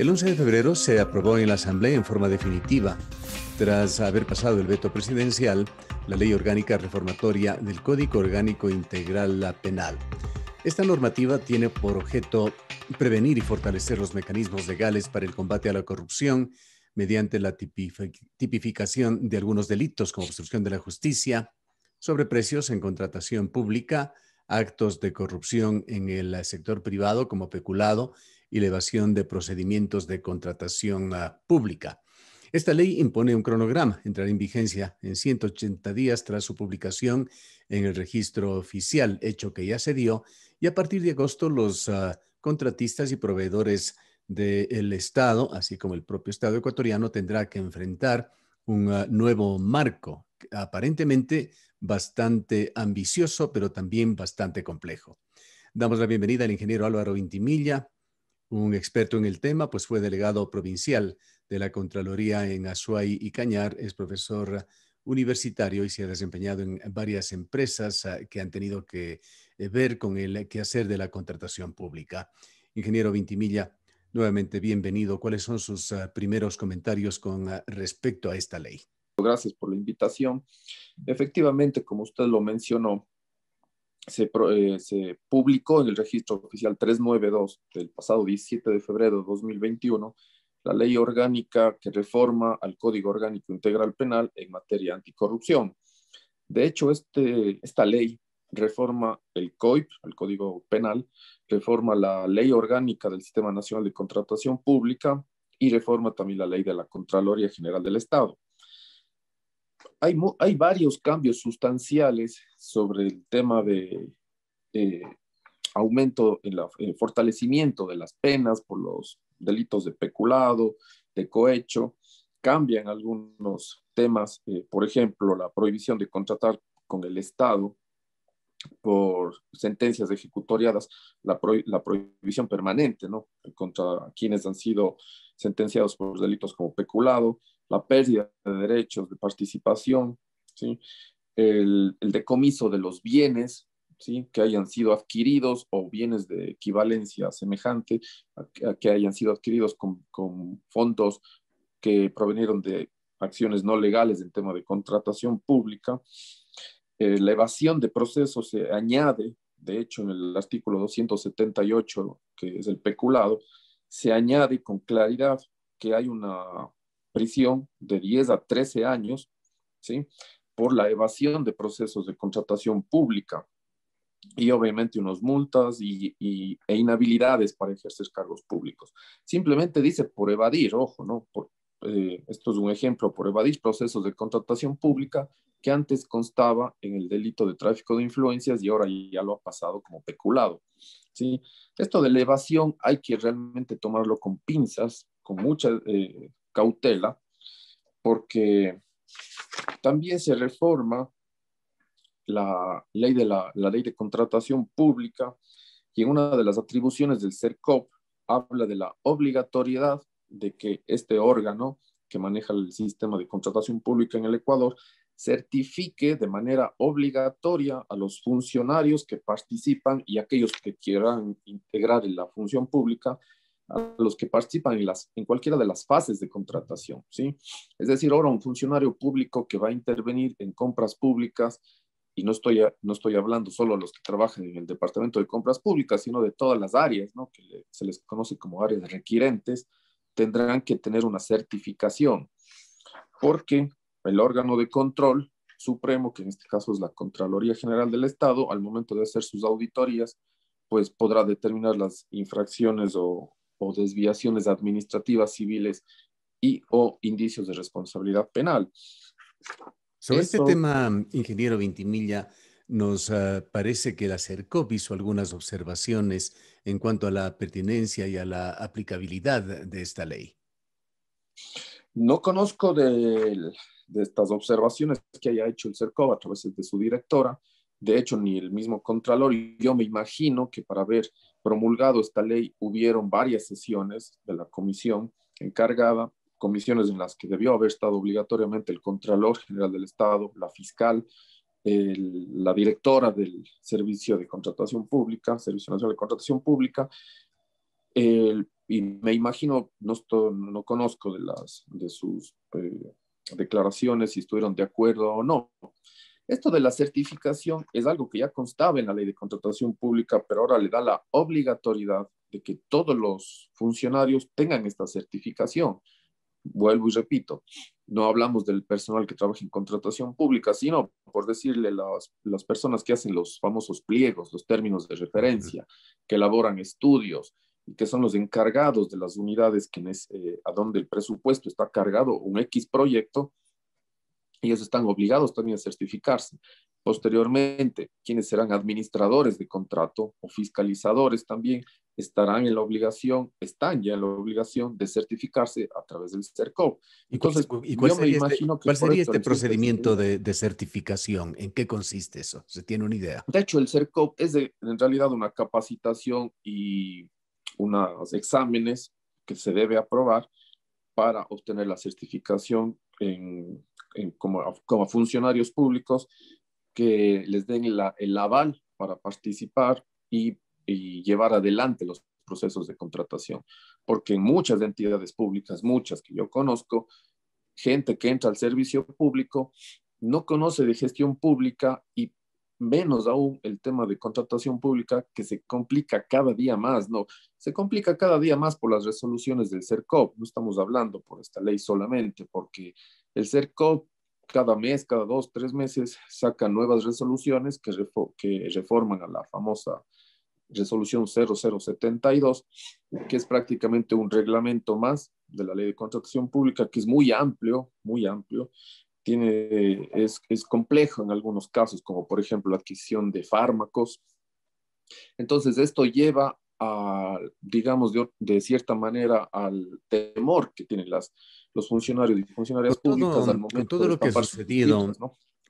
El 11 de febrero se aprobó en la Asamblea en forma definitiva, tras haber pasado el veto presidencial, la ley orgánica reformatoria del Código Orgánico Integral Penal. Esta normativa tiene por objeto prevenir y fortalecer los mecanismos legales para el combate a la corrupción mediante la tipificación de algunos delitos como obstrucción de la justicia, sobreprecios en contratación pública, actos de corrupción en el sector privado como peculado elevación de procedimientos de contratación ah, pública. Esta ley impone un cronograma, entrará en vigencia en 180 días tras su publicación en el registro oficial, hecho que ya se dio, y a partir de agosto los ah, contratistas y proveedores del Estado, así como el propio Estado ecuatoriano, tendrá que enfrentar un ah, nuevo marco, aparentemente bastante ambicioso, pero también bastante complejo. Damos la bienvenida al ingeniero Álvaro Vintimilla, un experto en el tema, pues fue delegado provincial de la Contraloría en Azuay y Cañar, es profesor universitario y se ha desempeñado en varias empresas ah, que han tenido que eh, ver con el quehacer de la contratación pública. Ingeniero Vintimilla, nuevamente bienvenido. ¿Cuáles son sus ah, primeros comentarios con ah, respecto a esta ley? Gracias por la invitación. Efectivamente, como usted lo mencionó, eh, se, publicó en el registro oficial 392 del pasado 17 de febrero de 2021 la ley orgánica que reforma al Código Orgánico Integral Penal en materia anticorrupción. De hecho, este, esta ley reforma el COIP, el Código Penal, reforma la ley orgánica del Sistema Nacional de Contratación Pública y reforma también la ley de la Contraloría General del Estado hay, varios cambios sustanciales sobre el tema de aumento, en el eh, fortalecimiento de las penas por los delitos de peculado, de cohecho, cambian algunos temas, eh, por ejemplo, la prohibición de contratar con el Estado por sentencias ejecutoriadas, la, la prohibición permanente, ¿no? Contra quienes han sido sentenciados por delitos como peculado, la pérdida de derechos de participación, ¿sí? el, decomiso de los bienes ¿sí? que hayan sido adquiridos o bienes de equivalencia semejante a, que hayan sido adquiridos con, fondos que provenieron de acciones no legales en tema de contratación pública. Eh, la evasión de procesos se añade, de hecho, en el artículo 278, que es el peculado, se añade con claridad que hay una prisión de 10 a 13 años, ¿sí? Por la evasión de procesos de contratación pública y obviamente unas multas y, e inhabilidades para ejercer cargos públicos. Simplemente dice por evadir, ojo, ¿no? Eh, esto es un ejemplo, por evadir procesos de contratación pública que antes constaba en el delito de tráfico de influencias y ahora ya lo ha pasado como peculado. ¿sí? Esto de la evasión hay que realmente tomarlo con pinzas, con mucha, eh, cautela, porque también se reforma la ley de, la, ley de contratación pública y en una de las atribuciones del CERCOP habla de la obligatoriedad de que este órgano que maneja el sistema de contratación pública en el Ecuador certifique de manera obligatoria a los funcionarios que participan y aquellos que quieran integrar en la función pública a los que participan en, las, en cualquiera de las fases de contratación, ¿sí? Es decir, ahora un funcionario público que va a intervenir en compras públicas, y no estoy, no estoy hablando solo a los que trabajan en el Departamento de Compras Públicas, sino de todas las áreas, ¿no? Que se les conoce como áreas requirentes, tendrán que tener una certificación, porque el órgano de control supremo, que en este caso es la Contraloría General del Estado, al momento de hacer sus auditorías, pues podrá determinar las infracciones o, o desviaciones administrativas, civiles y o indicios de responsabilidad penal. Sobre este tema, ingeniero Vintimilla, nos ah, parece que la CERCOP hizo algunas observaciones en cuanto a la pertinencia y a la aplicabilidad de esta ley. No conozco de, estas observaciones que haya hecho el CERCOP a través de su directora. De hecho, ni el mismo Contralor. Yo me imagino que para ver promulgado esta ley hubieron varias sesiones de la comisión encargada, comisiones en las que debió haber estado obligatoriamente el Contralor General del Estado, la fiscal, la directora del Servicio de Contratación Pública, Servicio Nacional de Contratación Pública, y me imagino, no, no conozco de, las, de sus eh, declaraciones si estuvieron de acuerdo o no, esto de la certificación es algo que ya constaba en la ley de contratación pública, pero ahora le da la obligatoriedad de que todos los funcionarios tengan esta certificación. Vuelvo y repito, no hablamos del personal que trabaja en contratación pública, sino, por decirle, las, las personas que hacen los famosos pliegos, los términos de referencia, que elaboran estudios, y que son los encargados de las unidades que, eh, a donde el presupuesto está cargado un X proyecto ellos están obligados también a certificarse. Posteriormente, quienes serán administradores de contrato o fiscalizadores también estarán en la obligación, están ya en la obligación de certificarse a través del CERCOP. ¿Y cuál, este, imagino que... sería este procedimiento de, de, certificación? ¿En qué consiste eso? ¿Se tiene una idea? De hecho, el CERCOP es en realidad una capacitación y unos exámenes que se debe aprobar para obtener la certificación en como, como, funcionarios públicos que les den la, el aval para participar y, llevar adelante los procesos de contratación. Porque en muchas entidades públicas, muchas que yo conozco, gente que entra al servicio público no conoce de gestión pública y menos aún el tema de contratación pública que se complica cada día más, ¿no? Se complica cada día más por las resoluciones del CERCOP, no estamos hablando por esta ley solamente, porque el CERCO cada mes, cada dos, tres meses, saca nuevas resoluciones que, que reforman a la famosa resolución 0072, que es prácticamente un reglamento más de la ley de contratación pública, que es muy amplio, muy amplio. Tiene, es, es complejo en algunos casos, como por ejemplo la adquisición de fármacos. Entonces, esto lleva a, digamos, de, de cierta manera al temor que tienen las, los funcionarios y funcionarias con todo, al momento. Con todo lo que ha sucedido,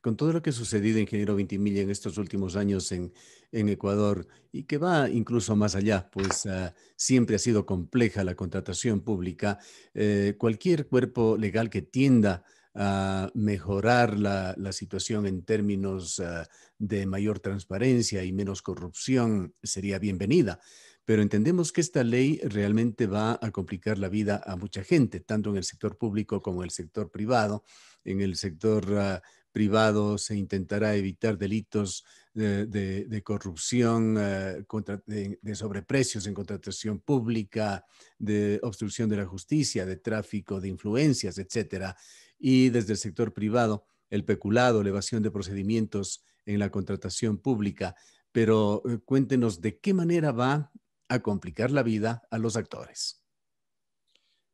con todo lo que ha sucedido, ingeniero en estos últimos años en, Ecuador y que va incluso más allá, pues ah, siempre ha sido compleja la contratación pública. Eh, cualquier cuerpo legal que tienda a mejorar la, situación en términos ah, de mayor transparencia y menos corrupción sería bienvenida pero entendemos que esta ley realmente va a complicar la vida a mucha gente, tanto en el sector público como en el sector privado. En el sector ah, privado se intentará evitar delitos de, corrupción, ah, de, sobreprecios en contratación pública, de obstrucción de la justicia, de tráfico de influencias, etcétera. Y desde el sector privado, el peculado, la evasión de procedimientos en la contratación pública. Pero eh, cuéntenos de qué manera va a complicar la vida a los actores?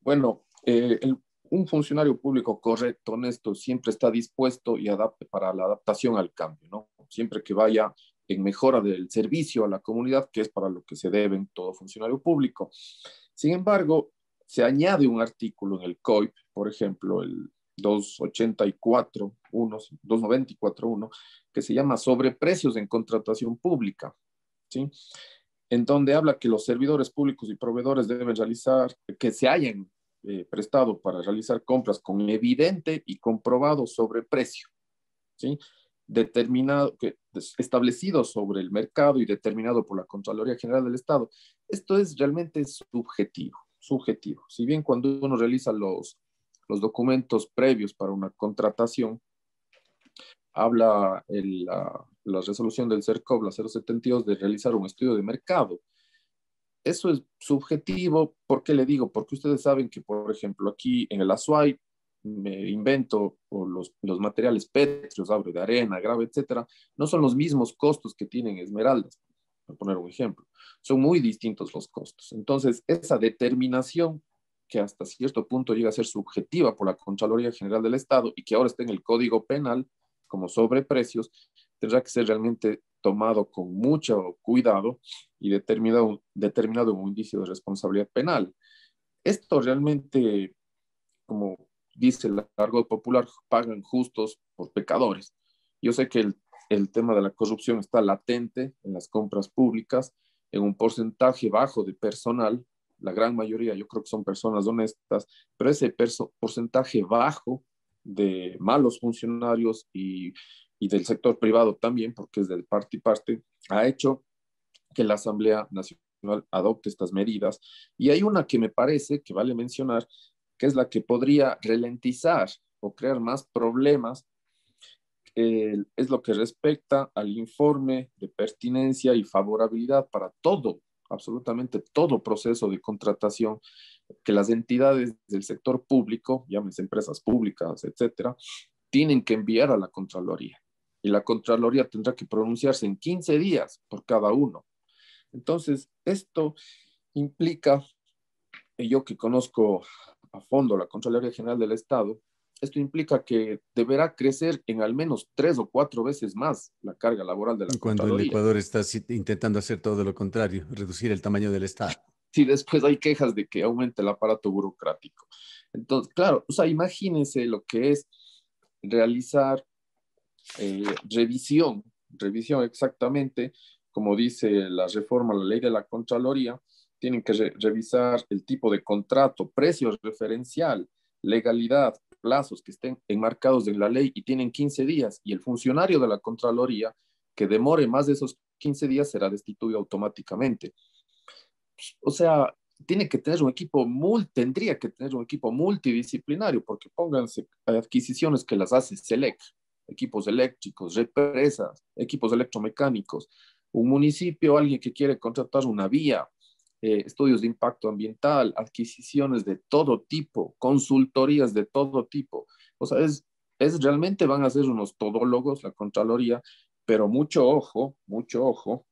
Bueno, eh, un funcionario público correcto, honesto, siempre está dispuesto y adapte para la adaptación al cambio, ¿no? Siempre que vaya en mejora del servicio a la comunidad, que es para lo que se debe en todo funcionario público. Sin embargo, se añade un artículo en el COIP, por ejemplo, el 284.1, 294.1, que se llama sobre precios en contratación pública. ¿sí? en donde habla que los servidores públicos y proveedores deben realizar, que se hayan eh, prestado para realizar compras con evidente y comprobado sobreprecio, ¿sí? determinado, que, establecido sobre el mercado y determinado por la Contraloría General del Estado. Esto es realmente subjetivo, subjetivo. Si bien cuando uno realiza los, documentos previos para una contratación, habla el, la resolución del CERCOB, la 072, de realizar un estudio de mercado. Eso es subjetivo. ¿Por qué le digo? Porque ustedes saben que, por ejemplo, aquí en el Azuay me invento los, materiales pétreos, abro de arena, grava, etcétera, no son los mismos costos que tienen esmeraldas, por poner un ejemplo. Son muy distintos los costos. Entonces, esa determinación que hasta cierto punto llega a ser subjetiva por la Contraloría General del Estado y que ahora está en el Código Penal como sobre sobreprecios, tendrá que ser realmente tomado con mucho cuidado y determinado, determinado un indicio de responsabilidad penal. Esto realmente, como dice el largo popular, pagan justos por pecadores. Yo sé que el, el tema de la corrupción está latente en las compras públicas, en un porcentaje bajo de personal, la gran mayoría yo creo que son personas honestas, pero ese porcentaje bajo de malos funcionarios y y del sector privado también, porque es de parte y parte, ha hecho que la Asamblea Nacional adopte estas medidas. Y hay una que me parece que vale mencionar, que es la que podría ralentizar o crear más problemas, es lo que respecta al informe de pertinencia y favorabilidad para todo, absolutamente todo proceso de contratación que las entidades del sector público, llámese empresas públicas, etcétera, tienen que enviar a la Contraloría y la Contraloría tendrá que pronunciarse en 15 días por cada uno. Entonces, esto implica, y yo que conozco a fondo la Contraloría General del Estado, esto implica que deberá crecer en al menos tres o cuatro veces más la carga laboral de la Cuando Contraloría. Cuando el Ecuador está intentando hacer todo lo contrario, reducir el tamaño del Estado. Sí, después hay quejas de que aumente el aparato burocrático. Entonces, claro, o sea, imagínense lo que es realizar eh, revisión, revisión exactamente, como dice la reforma, la ley de la Contraloría, tienen que revisar el tipo de contrato, precios referencial, legalidad, plazos que estén enmarcados en la ley y tienen 15 días y el funcionario de la Contraloría que demore más de esos 15 días será destituido automáticamente. Pues, o sea, tiene que tener un equipo, tendría que tener un equipo multidisciplinario porque pónganse adquisiciones que las hace SELEC, equipos eléctricos, represas, equipos electromecánicos, un municipio, alguien que quiere contratar una vía, eh, estudios de impacto ambiental, adquisiciones de todo tipo, consultorías de todo tipo. O sea, es, realmente van a ser unos todólogos, la Contraloría, pero mucho ojo, mucho ojo,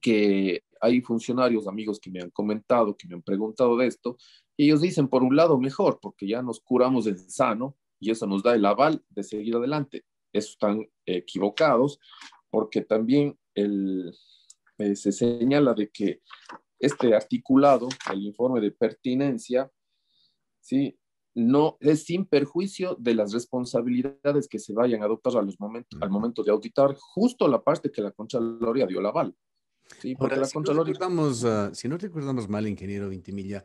que hay funcionarios, amigos que me han comentado, que me han preguntado de esto, ellos dicen, por un lado, mejor, porque ya nos curamos en sano, y eso nos da el aval de seguir adelante. Están equivocados porque también el, eh, se señala de que este articulado, el informe de pertinencia, ¿sí? no es sin perjuicio de las responsabilidades que se vayan a adoptar a los al momento de auditar justo la parte que la Contraloría dio el aval. ¿sí? Porque la si, Contraloría... no te uh, si no recordamos mal, ingeniero Vintimilla,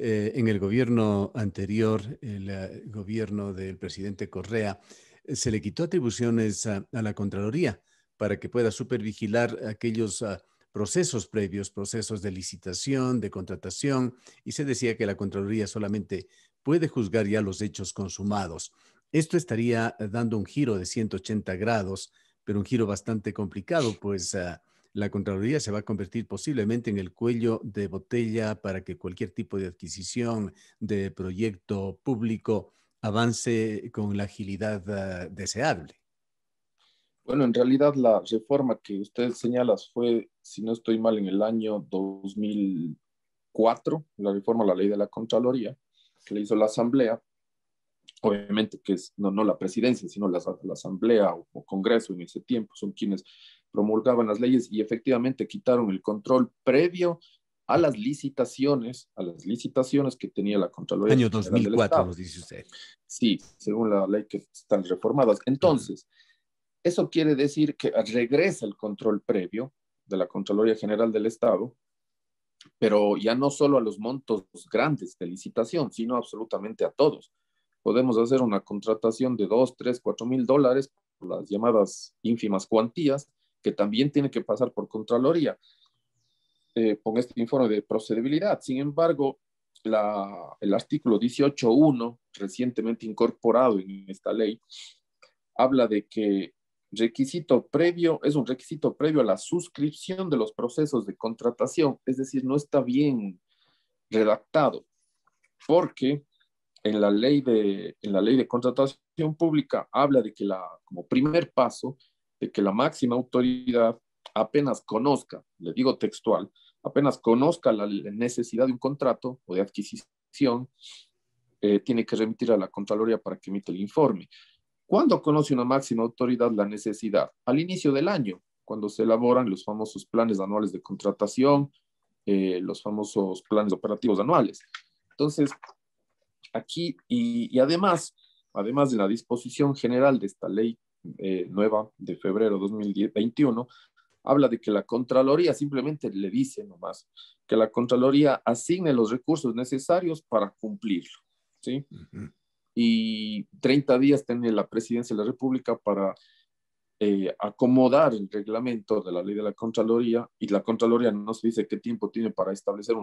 eh, en el gobierno anterior, el, eh, gobierno del presidente Correa, eh, se le quitó atribuciones a, la Contraloría para que pueda supervigilar aquellos ah, procesos previos, procesos de licitación, de contratación, y se decía que la Contraloría solamente puede juzgar ya los hechos consumados. Esto estaría dando un giro de 180 grados, pero un giro bastante complicado, pues ah, la Contraloría se va a convertir posiblemente en el cuello de botella para que cualquier tipo de adquisición de proyecto público avance con la agilidad ah, deseable. Bueno, en realidad la reforma que usted señala fue, si no estoy mal, en el año 2004, la reforma a la ley de la Contraloría, que le hizo la Asamblea, obviamente que es no, no la presidencia, sino la, Asamblea o, Congreso en ese tiempo, son quienes promulgaban las leyes y efectivamente quitaron el control previo a las licitaciones, a las licitaciones que tenía la Contraloría. Año 2004, nos dice Sí, según la ley que están reformadas. Entonces, eso quiere decir que regresa el control previo de la Contraloría General del Estado, pero ya no solo a los montos grandes de licitación, sino absolutamente a todos. Podemos hacer una contratación de 2, 3, 4 mil dólares, por las llamadas ínfimas cuantías, que también tiene que pasar por Contraloría eh, con este informe de procedibilidad. Sin embargo, el artículo 18.1, recientemente incorporado en esta ley, habla de que requisito previo es un requisito previo a la suscripción de los procesos de contratación, es decir, no está bien redactado, porque en la ley de, la ley de contratación pública habla de que la, como primer paso de que la máxima autoridad apenas conozca, le digo textual, apenas conozca la necesidad de un contrato o de adquisición, eh, tiene que remitir a la Contraloría para que emite el informe. ¿Cuándo conoce una máxima autoridad la necesidad? Al inicio del año, cuando se elaboran los famosos planes anuales de contratación, eh, los famosos planes operativos anuales. Entonces, aquí, y, y además, además de la disposición general de esta ley eh, nueva de febrero 2021 habla de que la Contraloría simplemente le dice nomás que la Contraloría asigne los recursos necesarios para cumplirlo. ¿sí? Y 30 días tiene la Presidencia de la República para eh, acomodar el reglamento de la ley de la Contraloría y la Contraloría nos dice qué tiempo tiene para establecer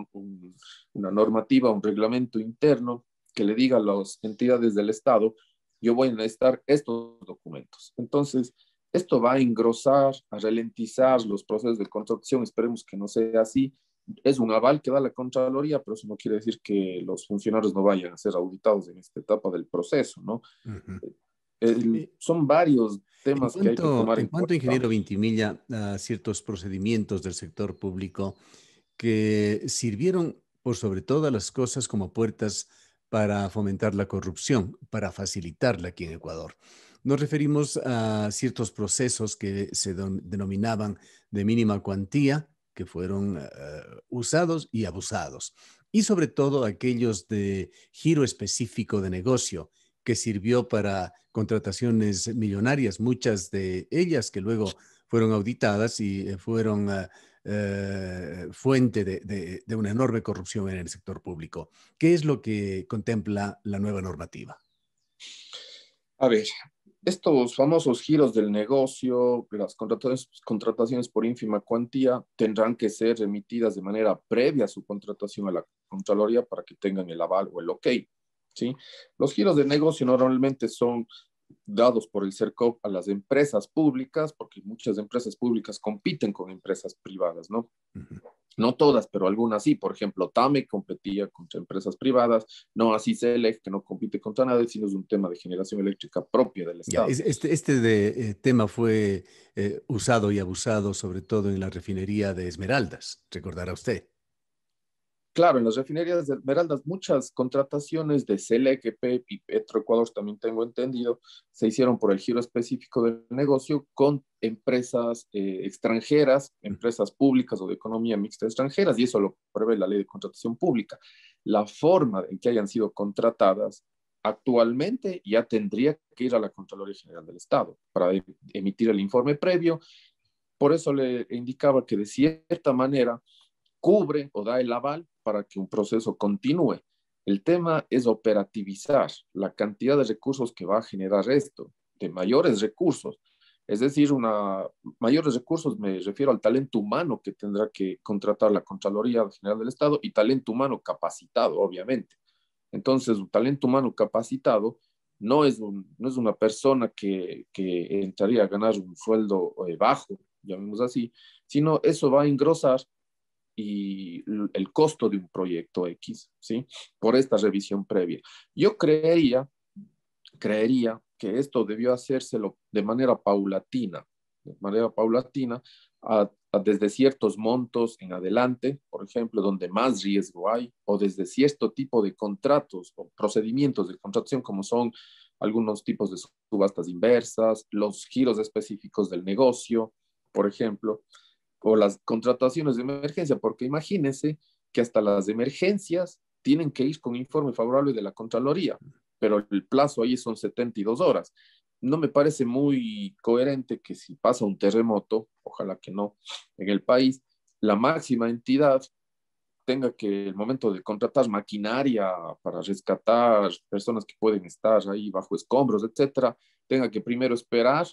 una normativa, un reglamento interno que le diga a las entidades del Estado yo voy a necesitar estos documentos. Entonces, esto va a engrosar, a ralentizar los procesos de construcción, esperemos que no sea así. Es un aval que da la Contraloría, pero eso no quiere decir que los funcionarios no vayan a ser auditados en esta etapa del proceso, ¿no? Eh, son varios temas que hay que tomar en, en cuanto, a ingeniero Vintimilla, a ciertos procedimientos del sector público que sirvieron por sobre todas las cosas como puertas para fomentar la corrupción, para facilitarla aquí en Ecuador. Nos referimos a ciertos procesos que se denominaban de mínima cuantía, que fueron eh, usados y abusados, y sobre todo aquellos de giro específico de negocio, que sirvió para contrataciones millonarias, muchas de ellas que luego fueron auditadas y eh, fueron eh, eh, fuente de, una enorme corrupción en el sector público. ¿Qué es lo que contempla la nueva normativa? A ver, estos famosos giros del negocio, las contrataciones, por ínfima cuantía, tendrán que ser remitidas de manera previa a su contratación a la Contraloría para que tengan el aval o el ok. ¿sí? Los giros de negocio normalmente son dados por el CERCOP a las empresas públicas, porque muchas empresas públicas compiten con empresas privadas, ¿no? No todas, pero algunas sí. Por ejemplo, TAME competía contra empresas privadas, no así CELEC, que no compite contra nadie, sino es un tema de generación eléctrica propia del Estado. este, este de, eh, tema fue eh, usado y abusado, sobre todo en la refinería de Esmeraldas, recordará usted. Claro, en las refinerías de Esmeraldas muchas contrataciones de CELEC, y e Petroecuador, también tengo entendido, se hicieron por el giro específico del negocio con empresas eh, extranjeras, empresas públicas o de economía mixta extranjeras, y eso lo prevé la ley de contratación pública. La forma en que hayan sido contratadas actualmente ya tendría que ir a la Contraloría General del Estado para e-, emitir el informe previo. Por eso le indicaba que de cierta manera cubre o da el aval para que un proceso continúe. El tema es operativizar la cantidad de recursos que va a generar esto, de mayores recursos. Es decir, una, mayores recursos me refiero al talento humano que tendrá que contratar la Contraloría General del Estado y talento humano capacitado, obviamente. Entonces, un talento humano capacitado no es, no es una persona que, que entraría a ganar un sueldo eh, bajo, llamemos así, sino eso va a engrosar y el costo de un proyecto X, ¿sí? Por esta revisión previa. Yo creería, creería que esto debió hacérselo de manera paulatina, de manera paulatina, desde ciertos montos en adelante, por ejemplo, donde más riesgo hay, o desde cierto tipo de contratos o procedimientos de contratación, como son algunos tipos de subastas inversas, los giros específicos del negocio, por ejemplo o las contrataciones de emergencia, porque imagínense que hasta las emergencias tienen que ir con informe favorable de la Contraloría, pero el plazo ahí son 72 horas. No me parece muy coherente que si pasa un terremoto, ojalá que no, en el país, la máxima entidad tenga que el momento de contratar maquinaria para rescatar personas que pueden estar ahí bajo escombros, etcétera, tenga que primero esperar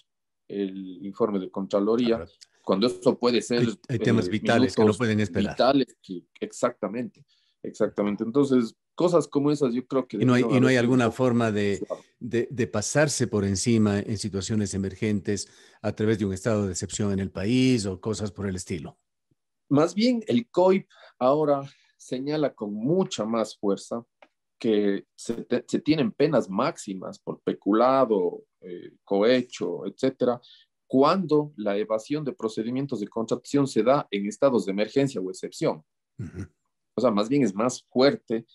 el informe de Contraloría cuando eso puede ser... Hay, eh, temas vitales que no pueden esperar. Vitales, exactamente, exactamente. Entonces, cosas como esas yo creo que... Y no hay, no hay alguna forma de, pasarse por encima en situaciones emergentes a través de un estado de excepción en el país o cosas por el estilo. Más bien, el COIP ahora señala con mucha más fuerza que se, tienen penas máximas por peculado, eh, cohecho, etcétera, cuando la evasión de procedimientos de contratación se da en estados de emergencia o excepción. O sea, más bien es más fuerte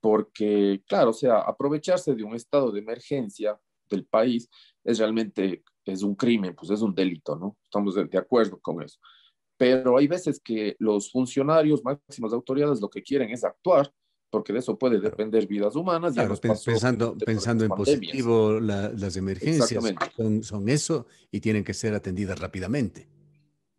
porque, claro, o sea, aprovecharse de un estado de emergencia del país es realmente, es un crimen, pues es un delito, ¿no? Estamos de, de acuerdo con eso. Pero hay veces que los funcionarios, máximas autoridades, lo que quieren es actuar porque de eso puede depender vidas humanas. Claro, pensando, pensando en positivo, las emergencias son, eso y tienen que ser atendidas rápidamente.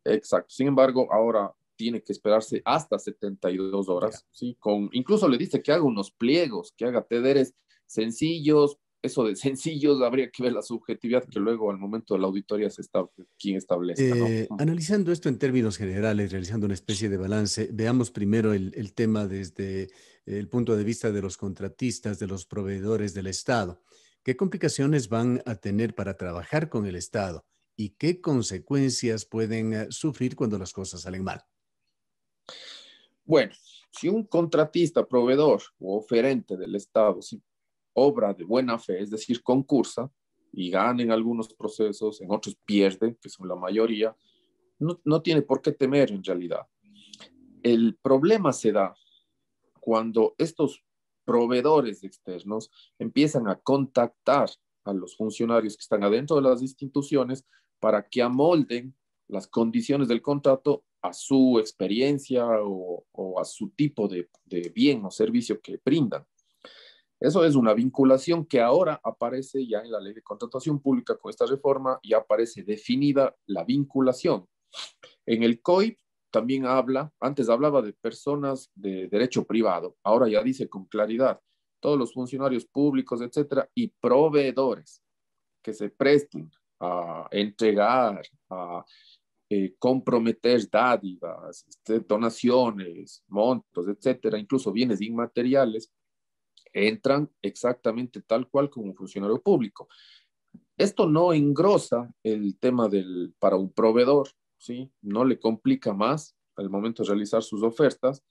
Exacto. Sin embargo, ahora tiene que esperarse hasta 72 horas. ¿sí? Con, incluso le dice que haga unos pliegos, que haga TEDERES sencillos. Eso de sencillos habría que ver la subjetividad que luego al momento de la auditoría se está quien establece. Eh, analizando esto en términos generales, realizando una especie de balance, veamos primero el tema desde el punto de vista de los contratistas, de los proveedores del Estado. ¿Qué complicaciones van a tener para trabajar con el Estado y qué consecuencias pueden eh, sufrir cuando las cosas salen mal? Bueno, si un contratista, proveedor o oferente del Estado si obra de buena fe, es decir, concursa y gana en algunos procesos, en otros pierde, que son la mayoría, no, no tiene por qué temer en realidad. El problema se da cuando estos proveedores externos empiezan a contactar a los funcionarios que están adentro de las instituciones para que amolden las condiciones del contrato a su experiencia o, a su tipo de, bien o servicio que brindan. Eso es una vinculación que ahora aparece ya en la ley de contratación pública con esta reforma y aparece definida la vinculación. En el COIP también habla, antes hablaba de personas de derecho privado, ahora ya dice con claridad, todos los funcionarios públicos, etcétera, y proveedores que se presten a entregar, a eh, comprometer dádivas, este, donaciones, montos, etcétera, incluso bienes inmateriales, entran exactamente tal cual como un funcionario público. Esto no engrosa el tema del, para un proveedor, ¿sí? No le complica más al momento de realizar sus ofertas.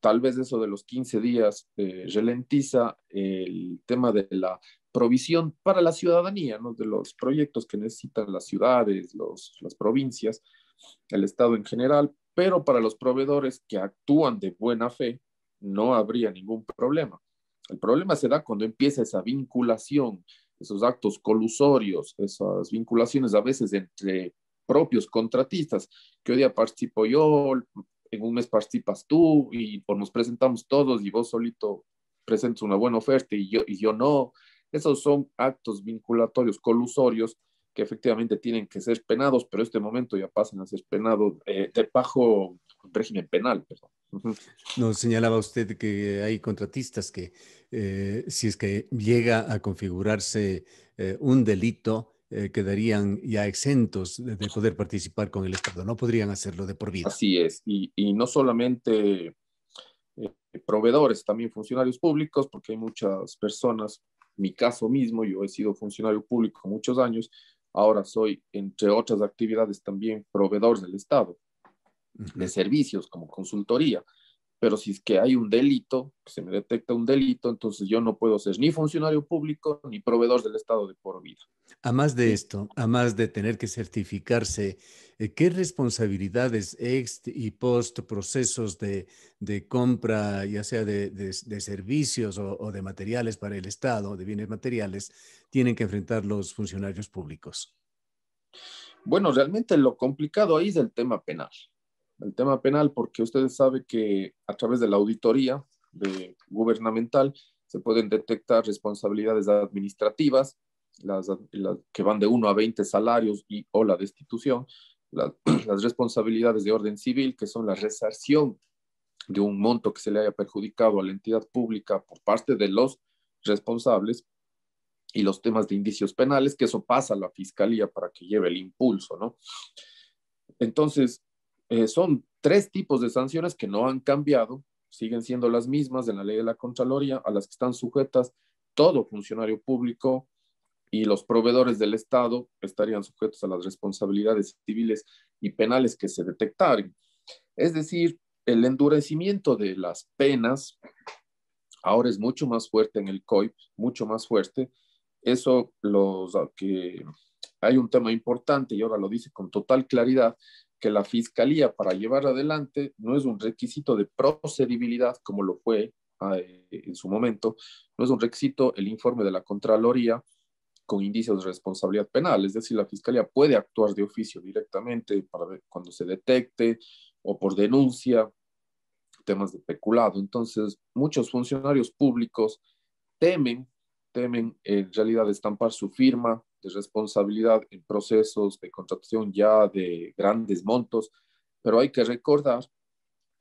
Tal vez eso de los 15 días eh, ralentiza el tema de la provisión para la ciudadanía, de los proyectos que necesitan las ciudades, las provincias, el Estado en general, pero para los proveedores que actúan de buena fe no habría ningún problema. El problema se da cuando empieza esa vinculación, esos actos colusorios, esas vinculaciones a veces entre propios contratistas, que hoy día participo yo, en un mes participas tú y pues, nos presentamos todos y vos solito presentas una buena oferta y yo, y yo no. Esos son actos vinculatorios, colusorios, que efectivamente tienen que ser penados, pero este momento ya pasan a ser penados eh, de bajo régimen penal, perdón. Nos señalaba usted que hay contratistas que eh, si es que llega a configurarse eh, un delito, eh, quedarían ya exentos de, poder participar con el Estado, no podrían hacerlo de por vida. Así es, y, no solamente eh, proveedores, también funcionarios públicos, porque hay muchas personas, mi caso mismo, yo he sido funcionario público muchos años, ahora soy, entre otras actividades, también proveedor del Estado, de servicios como consultoría pero si es que hay un delito, se me detecta un delito, entonces yo no puedo ser ni funcionario público ni proveedor del Estado de por vida. A más de esto, a más de tener que certificarse, eh, ¿qué responsabilidades ex y post procesos de, compra, ya sea de, servicios o, o, de materiales para el Estado, de bienes materiales, tienen que enfrentar los funcionarios públicos? Bueno, realmente lo complicado ahí es el tema penal el tema penal porque ustedes saben que a través de la auditoría gubernamental se pueden detectar responsabilidades administrativas, las, que van de 1 a 20 salarios y o la destitución, las responsabilidades de orden civil, que son la resarción de un monto que se le haya perjudicado a la entidad pública por parte de los responsables y los temas de indicios penales, que eso pasa a la fiscalía para que lleve el impulso, ¿no? Entonces, eh, son tres tipos de sanciones que no han cambiado, siguen siendo las mismas de la ley de la Contraloría, a las que están sujetas todo funcionario público y los proveedores del Estado estarían sujetos a las responsabilidades civiles y penales que se detectaren. Es decir, el endurecimiento de las penas ahora es mucho más fuerte en el COIP, mucho más fuerte. Eso los que hay un tema importante y ahora lo dice con total claridad, que la fiscalía para llevar adelante no es un requisito de procedibilidad como lo fue ah, eh, en su momento, no es un requisito el informe de la Contraloría con indicios de responsabilidad penal, es decir, la fiscalía puede actuar de oficio directamente cuando se detecte o por denuncia temas de peculado. Entonces, muchos funcionarios públicos temen temen en realidad estampar su firma de responsabilidad en procesos de contratación ya de grandes montos, pero hay que recordar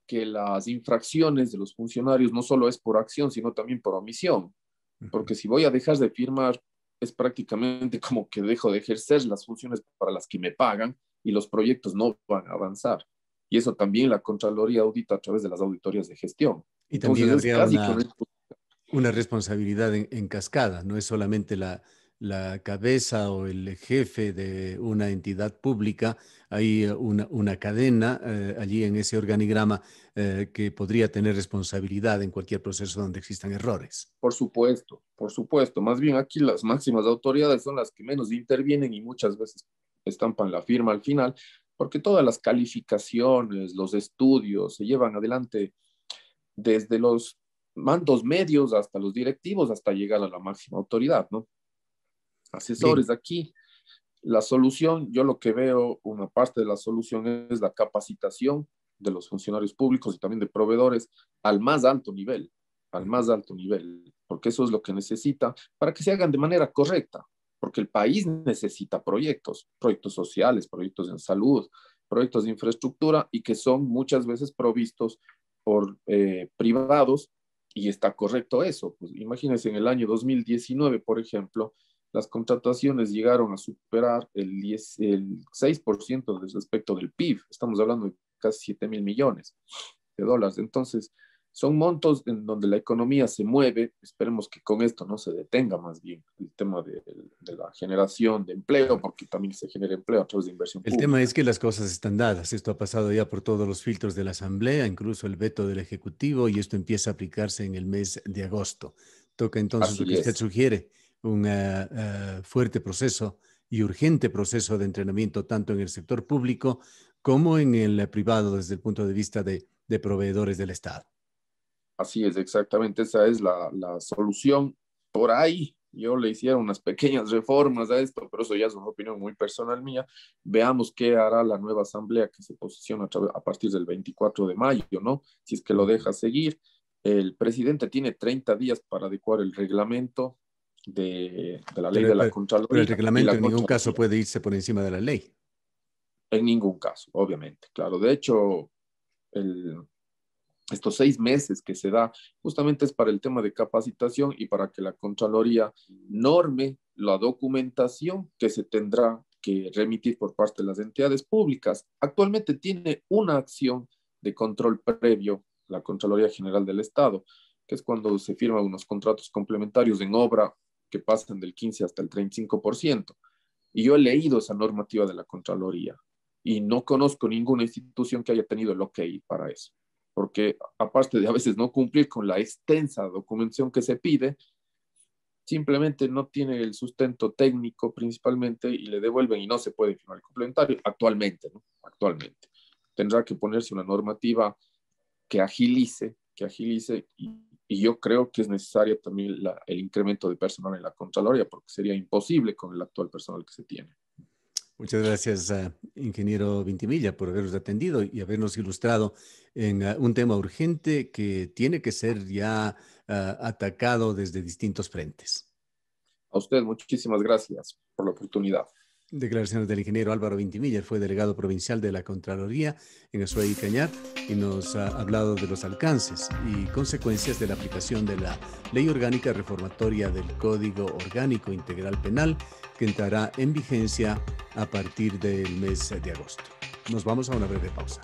que las infracciones de los funcionarios no solo es por acción, sino también por omisión, porque si voy a dejar de firmar, es prácticamente como que dejo de ejercer las funciones para las que me pagan y los proyectos no van a avanzar. Y eso también la Contraloría audita a través de las auditorías de gestión. Y también una responsabilidad en, cascada, no es solamente la, cabeza o el jefe de una entidad pública, hay eh, una, una cadena eh, allí en ese organigrama eh, que podría tener responsabilidad en cualquier proceso donde existan errores. Por supuesto, por supuesto. Más bien aquí las máximas autoridades son las que menos intervienen y muchas veces estampan la firma al final, porque todas las calificaciones, los estudios se llevan adelante desde los mandos medios hasta los directivos, hasta llegar a la máxima autoridad, ¿no? Asesores aquí. La solución, yo lo que veo, una parte de la solución es la capacitación de los funcionarios públicos y también de proveedores al más alto nivel, al más alto nivel, porque eso es lo que necesita para que se hagan de manera correcta, porque el país necesita proyectos, proyectos sociales, proyectos en salud, proyectos de infraestructura y que son muchas veces provistos por eh, privados y está correcto eso. Pues imagínense, en el año 2019, por ejemplo, las contrataciones llegaron a superar el, el 6% respecto del PIB. Estamos hablando de casi 7 mil millones de dólares. Entonces, son montos en donde la economía se mueve, esperemos que con esto no se detenga más bien el tema de, la generación de empleo, porque también se genera empleo a través de inversión. El tema es que las cosas están dadas, esto ha pasado ya por todos los filtros de la Asamblea, incluso el veto del Ejecutivo, y esto empieza a aplicarse en el mes de agosto. Toca entonces lo que usted sugiere, un ah, ah, fuerte proceso y urgente proceso de entrenamiento tanto en el sector público como en el privado desde el punto de vista de proveedores del Estado. Así es, exactamente esa es la, solución. Por ahí yo le hicieron unas pequeñas reformas a esto, pero eso ya es una opinión muy personal mía. Veamos qué hará la nueva asamblea que se posiciona a, partir del 24 de mayo, ¿no? Si es que lo deja seguir. El presidente tiene 30 días para adecuar el reglamento de, la ley de la Contraloría. Pero el reglamento en ningún caso puede irse por encima de la ley. En ningún caso, obviamente, claro. De hecho, el, estos seis meses que se da, justamente es para el tema de capacitación y para que la Contraloría norme la documentación que se tendrá que remitir por parte de las entidades públicas. Actualmente tiene una acción de control previo la Contraloría General del Estado, que es cuando se firman unos contratos complementarios en obra que pasan del 15 hasta el 35%. Y yo he leído esa normativa de la Contraloría y no conozco ninguna institución que haya tenido el ok para eso porque aparte de a veces no cumplir con la extensa documentación que se pide, simplemente no tiene el sustento técnico principalmente y le devuelven y no se puede firmar el complementario actualmente, Actualmente. Tendrá que ponerse una normativa que agilice, que agilice y, yo creo que es necesario también el incremento de personal en la Contraloría porque sería imposible con el actual personal que se tiene. Muchas gracias, ingeniero Vintimilla, por habernos atendido y habernos ilustrado en ah, un tema urgente que tiene que ser ya ah, atacado desde distintos frentes. A usted muchísimas gracias por la oportunidad. Declaraciones del ingeniero Álvaro Vintimiller, fue delegado provincial de la Contraloría en Azuay y Cañar y nos ha hablado de los alcances y consecuencias de la aplicación de la Ley Orgánica Reformatoria del Código Orgánico Integral Penal que entrará en vigencia a partir del mes de agosto. Nos vamos a una breve pausa.